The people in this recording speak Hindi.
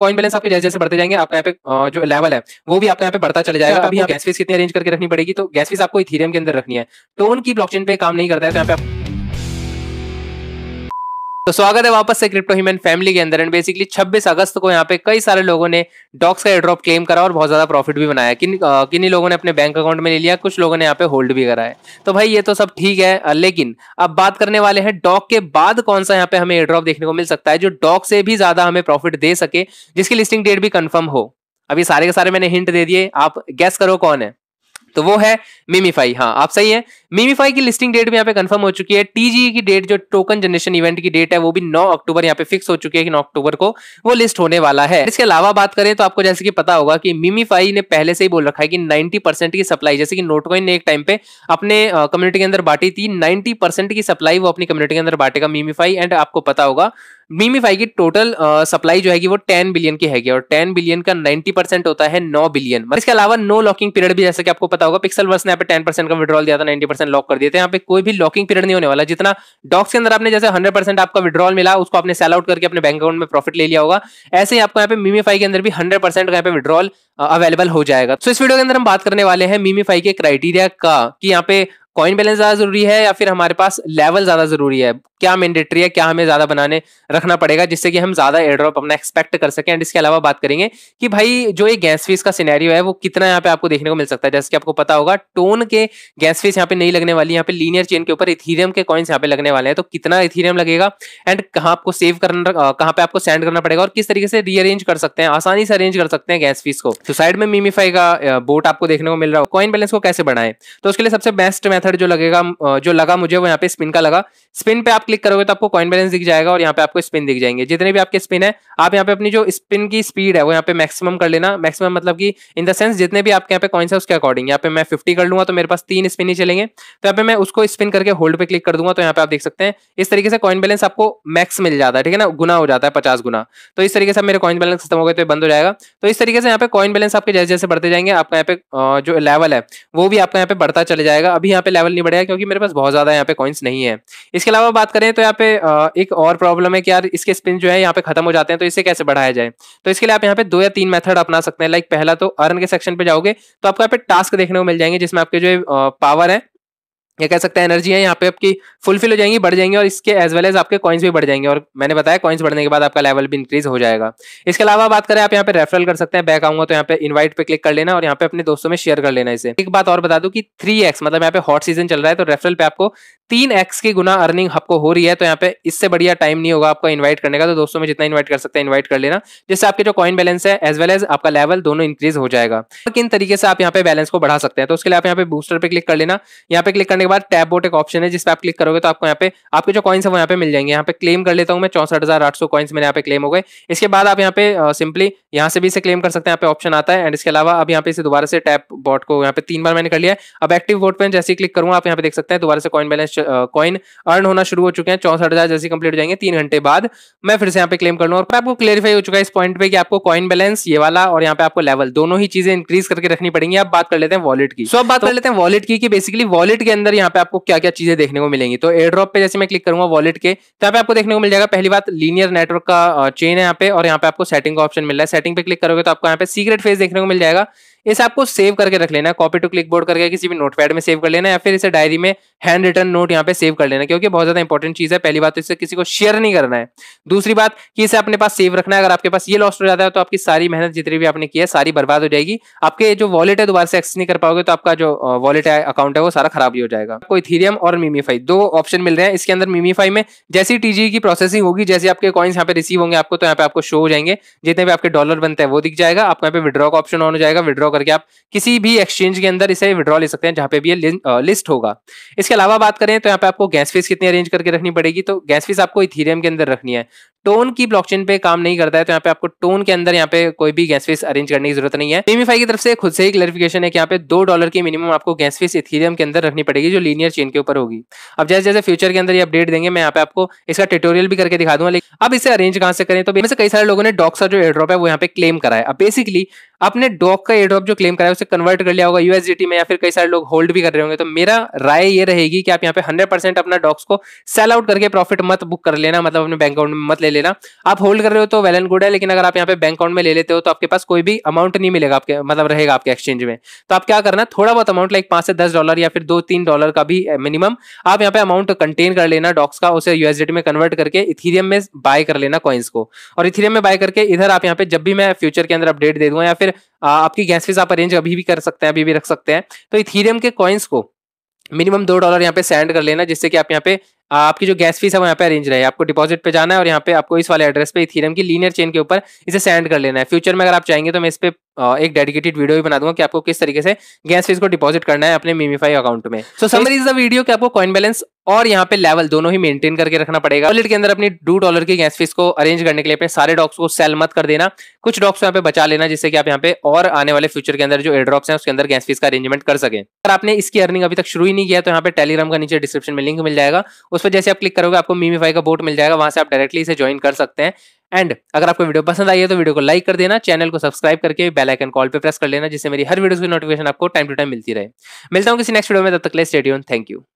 कॉइन बैलेंस आपके जैसे जैसे बढ़ते जाएंगे आपका यहाँ पे जो लेवल है वो भी आपका यहाँ पे बढ़ता चले जाएगा हाँ, अभी गैस हाँ। फीस कितनी अरेंज करके रखनी पड़ेगी तो गैस फीस आपको इथेरियम के अंदर रखनी है टोन की ब्लॉकचेन पे काम नहीं करता है तो यहाँ पे आप तो स्वागत है वापस से क्रिप्टो ह्यूमन फैमिली के अंदर एंड बेसिकली 26 अगस्त को यहाँ पे कई सारे लोगों ने डॉक्स का एड्रॉप क्लेम करा और बहुत ज्यादा प्रॉफिट भी बनाया किन किन्हीं लोगों ने अपने बैंक अकाउंट में ले लिया कुछ लोगों ने यहाँ पे होल्ड भी करा है तो भाई ये तो सब ठीक है लेकिन अब बात करने वाले हैं डॉक के बाद कौन सा यहाँ पे हमें एड्रॉप देखने को मिल सकता है जो डॉक से भी ज्यादा हमें प्रॉफिट दे सके जिसकी लिस्टिंग डेट भी कन्फर्म हो अभी सारे के सारे मैंने हिंट दे दिए आप गैस करो कौन है तो वो है मिमीफाई हाँ आप सही है मीमीफाई की लिस्टिंग डेट भी यहाँ पे कंफर्म हो चुकी है टीजी e की डेट जो टोकन जनरेशन इवेंट की डेट है वो भी 9 अक्टूबर यहाँ पे फिक्स हो चुकी है कि 9 अक्टूबर को वो लिस्ट होने वाला है इसके अलावा बात करें तो आपको जैसे कि पता होगा कि मीमीफाई ने पहले से ही बोल रखा है कि परसेंट की सप्लाई जैसे कि नोटकॉइन ने एक टाइम पे अपने कम्युनिटी के अंदर बांटी थी नाइन्टी की सप्लाई वो अपनी कम्युनिटी के अंदर बांटेगा मीमीफाई एंड आपको पता होगा मीमीफाई की टोटल सप्लाई जो है वो 10 बिलियन की है और 10 बिलियन का 90 परसेंट होता है 9 बिलियन इसके अलावा नो लॉकिंग पीरियड भी जैसे कि आपको पता होगा पिक्सल वर्स ने यहाँ पे 10 परसेंट का विड्रॉल दिया था 90 परसेंट लॉक कर दिए थे यहाँ पे कोई भी लॉकिंग पीरियड नहीं होने वाला जितना डॉक्स के अंदर आपने जैसे हंड्रेड आपका विड्रॉल मिला उसको आपने सेल आउट करके अपने बैंक अकाउंट में प्रॉफिट ले लिया होगा ऐसे ही आपको यहाँ पे मीमीफाई के अंदर भी हंड्रेड परसेंट यहाँ पे विड्रॉल अवेलेबल हो जाएगा तो इस वीडियो के अंदर हम बात करने वाले हैं मीमीफाई के क्राइटेरिया का कि यहाँ पे कॉइन बैलेंस ज्यादा जरूरी है या फिर हमारे पास लेवल ज्यादा जरूरी है क्या मैंडेटरी है क्या हमें ज्यादा बनाने रखना पड़ेगा जिससे कि हम ज्यादा एयड्रॉप अपना एक्सपेक्ट कर सकें एंड इसके अलावा बात करेंगे कि भाई जो ये गैस फीस का सिनेरियो है वो कितना यहाँ पे आपको देखने को मिल सकता है जैसे कि आपको पता होगा टोन के गैस फीस यहाँ पे नहीं लगने वाली यहाँ पे लीनियर चेन के ऊपर इथीरियम के कॉइन्स यहाँ पे लगने वाले हैं तो कितना इथीरियम लगेगा एंड कहाँ आपको सेव करना कहाँ पे आपको सेंड करना पड़ेगा और किस तरीके से रीअरेंज कर सकते हैं आसानी से अरेंज कर सकते हैं गैस फीस को तो साइड में मीमीफाई का बोट आपको देखने को मिल रहा है कॉइन बैलेंस को कैसे बढ़ाए तो उसके लिए सबसे बेस्ट मेथड जो लगेगा जो लगा मुझे वो यहाँ पे स्पिन का लगा स्पिन पे आप क्लिक करोगे तो आपको कॉइन बैलेंस दिख जाएगा और यहाँ पे आपको स्पिन दिख जाएंगे जितने भी आपके स्पिन है आप यहाँ पे अपनी जो स्पिन की स्पीड है वो यहाँ पे मैक्सिमम कर लेना मैक्सिमम मतलब कि इन द सेंस जितने भी आपके यहाँ पे कॉइन्स है उसके अकॉर्डिंग यहाँ पे मैं फिफ्टी कर लूंगा तो मेरे पास तीन स्पिन ही चलेंगे तो यहाँ पे मैं उसको स्पिन करके होल्ड पे क्लिक कर दूंगा तो यहाँ पे आप देख सकते हैं इस तरीके से कॉइन बैलेंस आपको मैक्स मिल जाता है ठीक है ना गुना हो जाता है पचास गुना तो इस तरीके से मेरे कॉइन बैलेंस खत्म हो गए तो बंद हो जाएगा तो इस तरीके से यहाँ पे कॉइन बैलेंस आपके जैसे जैसे बढ़ते जाएंगे आपका यहाँ पे जो लेवल है वो भी आपका यहाँ पे बढ़ता चले जाएगा अभी यहाँ पे लेवल नहीं बढ़ेगा क्योंकि मेरे पास बहुत ज्यादा यहाँ पे कॉइन्स नहीं है इसके अलावा बात करें तो यहाँ पे एक और प्रॉब्लम है कि यार इसके स्पिन जो है यहाँ पे खत्म हो जाते हैं तो इसे कैसे बढ़ाया जाए तो इसके लिए आप यहाँ पे दो या तीन मेथड अपना सकते हैं लाइक पहला तो अर्न के सेक्शन पे जाओगे तो आपको यहाँ पे टास्क देखने को मिल जाएंगे जिसमें आपके जो पावर है या कह सकते हैं एनर्जी है यहाँ पे आपकी फुलफिल हो जाएंगी बढ़ जाएंगी और इसके एज वेल एज आपके कॉइन्स भी बढ़ जाएंगे और मैंने बताया कॉइन्स बढ़ने के बाद आपका लेवल भी इंक्रीज हो जाएगा इसके अलावा बात करें आप यहाँ पे रेफरल कर सकते हैं बैक आऊंगा तो यहाँ पे इनवाइट पे क्लिक कर लेना और यहाँ पे अपने दोस्तों में शेयर कर लेना इसे एक बात और बता दू की थ्री मतलब यहाँ पे हॉट सीजन चल रहा है तो रेफरल पे आपको तीन एक्स की गुना अर्निंग आपको हो रही है तो यहाँ पे इससे बढ़िया टाइम नहीं होगा आपको इन्वाइट करने का तो दोस्तों में जितना इन्वाइट कर सकते हैं इन्वाइट कर लेना जिससे आपके जो कॉइन बैलेंस है एज वेल एज आपका लेवल दोनों इंक्रीज हो जाएगा किन तरीके से आप यहाँ पे बैलेंस को बढ़ा सकते हैं तो उसके लिए आप यहाँ पे बूस्टर पे क्लिक कर लेना यहाँ पे क्लिक करने के बाद टैप बोट एक ऑप्शन है जिसपे आप क्लिक करोगे तो आपको यहाँ पे आपके जो कॉइन्स है वो यहाँ पे मिल जाएंगे यहाँ पे क्लेम कर लेता हूँ मैं चौसठ हजार आठ सौ कॉइन्स मेरे यहाँ पे क्लेम हो गए इसके बाद आप यहाँ पे सिंपली यहाँ से भी इसे क्लेम कर सकते हैं यहाँ पे ऑप्शन आता है एंड इसके अलावा अब यहाँ पे इसे दोबारा से टैप बॉट को यहाँ पे तीन बार मैंने कर लिया अब एक्टिव वोट पर जैसे क्लिक करूँ आप यहाँ पे देख सकते हैं दोबारा से कॉइन बैलेंस कॉइन अर्न होना शुरू हो चुके हैं चौसठ हजार जैसे कंप्लीट हो जाएंगे तीन घंटे बाद मैं फिर से यहाँ पे क्लेम कर लूँ और आपको क्लियरिफाई हो चुका है इस पॉइंट पर कि आपको कॉइन बैलेंस ये वाला और यहाँ पे आपको लेवल दोनों ही चीजें इंक्रीज करके रखनी पड़ेंगी आप बात कर लेते हैं वॉलेट की सो अब बात कर लेते हैं वॉलेट की बेसिकली तो वॉलेट के अंदर यहाँ पे आपको क्या क्या चीजें देखने को मिलेंगी तो एयरड्रॉप पे जैसे मैं क्लिक करूंगा वॉलेट के तो यहाँ पे आपको देखने को मिल जाएगा पहली बात लीनियर नेटवर्क का चेन है यहाँ पे और यहाँ पे आपको सेटिंग का ऑप्शन मिल रहा है सेटिंग पे क्लिक करोगे तो आपको यहाँ पे सीक्रेट फेस देखने को मिल जाएगा इसे आपको सेव करके रख लेना कॉपी टू क्लिक बोर्ड करके किसी भी नोटपैड में सेव कर लेना या फिर इसे डायरी में हैंड रिटर्न नोट यहाँ पे सेव कर लेना क्योंकि बहुत ज्यादा इंपॉर्टेंट चीज है पहली बात तो इसे किसी को शेयर नहीं करना है दूसरी बात कि इसे अपने पास सेव रखना है अगर आपके पास ये लॉस्ट हो जाता है तो आपकी सारी मेहनत जितनी भी आपने की है सारी बर्बाद हो जाएगी आपके जो वॉलेट है दोबारा से एक्सेस नहीं कर पाओगे तो आपका जो वॉलेट है अकाउंट है वो सारा खराब ही हो जाएगा आपको थीरियम और मीमीफाई दो ऑप्शन मिल रहे हैं इसके अंदर मीमीफाई में जैसी टीजी की प्रोसेसिंग होगी जैसे आपके कॉइन्स यहाँ पे रिसीव होंगे आपको तो यहाँ पे आपको शो हो जाएंगे जितने भी आपके डॉलर बनते हैं वो दिख जाएगा आपको यहाँ पे विड्रॉ का ऑप्शन ऑन हो जाएगा विड्रॉ विड्रॉ करके आप किसी भी एक्सचेंज के अंदर इसे विड्रॉ ले सकते हैं जहां पे भी ये लिस्ट होगा इसके अलावा बात करें तो यहाँ पे आपको गैस फीस कितनी अरेंज करके रखनी पड़ेगी तो गैस फीस आपको इथीरियम के अंदर रखनी है टोन की ब्लॉकचेन पे काम नहीं करता है तो यहाँ पे आपको टोन के अंदर यहाँ पे कोई भी गैस फीस अरेंज करने की जरूरत नहीं है पेमीफाई की तरफ से खुद से ही क्लेरिफिकेशन है कि यहाँ पे दो डॉलर की मिनिमम आपको गैस फीस इथीरियम के अंदर रखनी पड़ेगी जो लीनियर चेन के ऊपर होगी अब जैसे जैसे फ्यूचर के अंदर ये अपडेट देंगे मैं यहाँ पे आपको इसका ट्यूटोरियल भी करके दिखा दूंगा लेकिन अब इसे अरेंज कहां से करें तो कई सारे लोगों ने डॉक्स का जो एड्रॉप है वो यहाँ पे क्लेम कराया अब बेसिकली अपने डॉक का एयर लोग जो क्लेम कराए उसे कन्वर्ट कर लिया होगा यूएसडीटी में या फिर कई सारे लोग होल्ड भी कर रहे होंगे तो मेरा राय ये रहेगी कि आप यहाँ पे हंड्रेड परसेंट अपना डॉक्स को सेल आउट करके प्रॉफिट मत बुक कर लेना मतलब अपने बैंक अकाउंट में मत ले लेना आप होल्ड कर रहे हो तो वेल एंड गुड है लेकिन अगर आप यहाँ पे बैंक अकाउंट में ले लेते हो तो आपके पास कोई भी अमाउंट नहीं मिलेगा आपके मतलब रहेगा आपके एक्सचेंज में तो आप क्या करना थोड़ा बहुत अमाउंट लाइक पांच से दस डॉलर या फिर दो तीन डॉलर का भी मिनिमम आप यहाँ पे अमाउंट कंटेन कर लेना डॉक्स का उसे यूएसडी में कन्वर्ट करके इथीरियम में बाय कर लेना कॉइन्स को और इथीरियम में बाय करके इधर आप यहाँ पे जब भी मैं फ्यूचर के अंदर अपडेट दे दूंगा या फिर आपकी गैस फीस आप अरेंज अभी भी कर सकते हैं अभी भी रख सकते हैं तो इथीरियम के कॉइन्स को मिनिमम दो डॉलर यहाँ पे सेंड कर लेना जिससे कि आप यहाँ पे आपकी जो गैस फीस है वो यहाँ पे अरेंज रहे आपको डिपॉजिट पे जाना है और यहाँ पे आपको इस वाले एड्रेस पे इथीरियम की लीनियर चेन के ऊपर इसे सेंड कर लेना है फ्यूचर में अगर आप चाहेंगे तो मैं इस पर एक डेडिकेटेड वीडियो भी बना दूंगा कि आपको किस तरीके से गैस फीस को डिपॉजिट करना है अपने मीमीफाई अकाउंट में so summary is the video कि आपको कॉइन बैलेंस और यहाँ पे लेवल दोनों ही मेंटेन करके रखना पड़ेगा वॉलेट के अंदर अपनी डू डॉलर की गैस फीस को अरेंज करने के लिए अपने सारे डॉक्स को सेल मत कर देना कुछ डॉक्स यहाँ पे बचा लेना जिससे कि आप यहाँ पे और आने वाले फ्यूचर के अंदर जो एड्रॉप्स हैं उसके अंदर गैस फीस का अरेंजमेंट कर सके अगर आपने इसकी अर्निंग अभी तक शुरू ही नहीं किया तो यहाँ पे टेलीग्राम का नीचे डिस्क्रिप्शन में लिंक मिल जाएगा उस पर जैसे आप क्लिक करोगे आपको मीमीफाई का बोट मिल जाएगा वहां से आप डायरेक्टली इसे ज्वाइन कर सकते हैं एंड अगर आपको वीडियो पसंद आई है तो वीडियो को लाइक कर देना चैनल को सब्सक्राइब करके बेल आइकन कॉल पे प्रेस कर लेना जिससे मेरी हर वीडियो की नोटिफिकेशन आपको टाइम टू टाइम मिलती रहे मिलता हूँ किसी नेक्स्ट वीडियो में तब तक ले स्टेडियम थैंक यू